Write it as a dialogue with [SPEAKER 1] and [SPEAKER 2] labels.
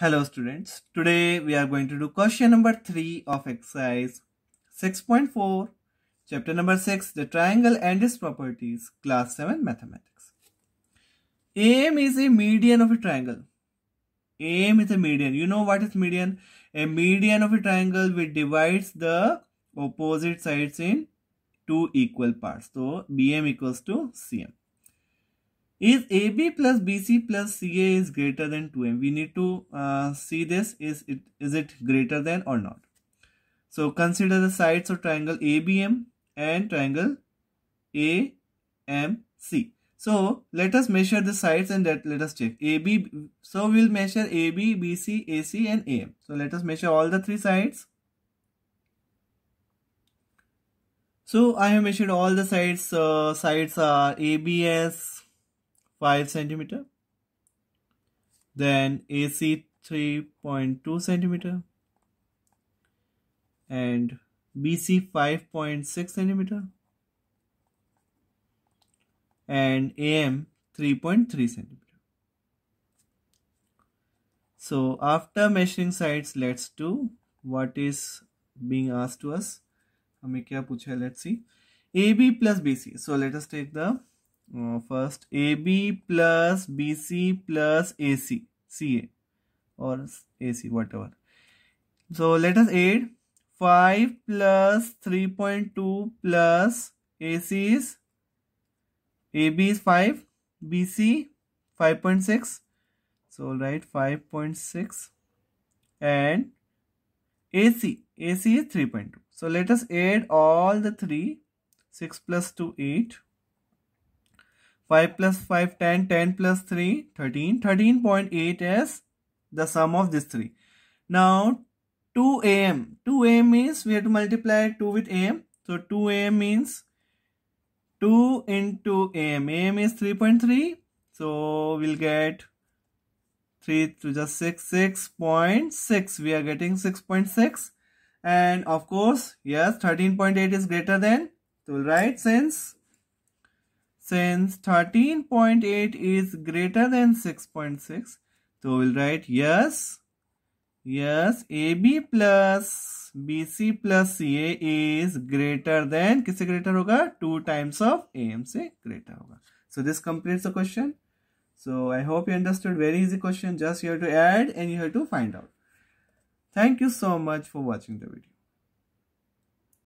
[SPEAKER 1] Hello students, today we are going to do question number 3 of exercise 6.4, chapter number 6, the triangle and its properties, class 7 mathematics. AM is a median of a triangle. AM is a median. You know what is median? A median of a triangle which divides the opposite sides in two equal parts. So BM equals to CM is AB plus BC plus CA is greater than 2M. We need to uh, see this. Is it is it greater than or not? So consider the sides of triangle ABM and triangle AMC. So let us measure the sides and that let us check AB. So we'll measure AB, BC, AC and AM. So let us measure all the three sides. So I have measured all the sides. Uh, sides are ABS, 5 centimeter. Then AC 3.2 centimeter and BC 5.6 centimeter and AM 3.3 centimeter. So after measuring sides, let's do what is being asked to us. हमें क्या पूछा है let's see A B plus B C so let uh, first AB plus BC plus AC, CA or AC, whatever. So let us add 5 plus 3.2 plus AC is AB is 5, BC 5.6. So write 5.6 and AC, AC is 3.2. So let us add all the three, 6 plus 2, 8. 5 plus 5, 10. 10 plus 3, 13. 13.8 is the sum of these three. Now, 2 am. 2 am means we have to multiply 2 with am. So, 2 am means 2 into am. am is 3.3. So, we'll get 3 to just 6, 6.6. We are getting 6.6. And of course, yes, 13.8 is greater than. So, we'll write since since 13.8 is greater than 6.6, .6, so we'll write yes. Yes, AB plus BC plus CA is greater than, किससे greater होगा? 2 times of AM से greater होगा. So this completes the question. So I hope you understood very easy question. Just you have to add and you have to find out. Thank you so much for watching the video.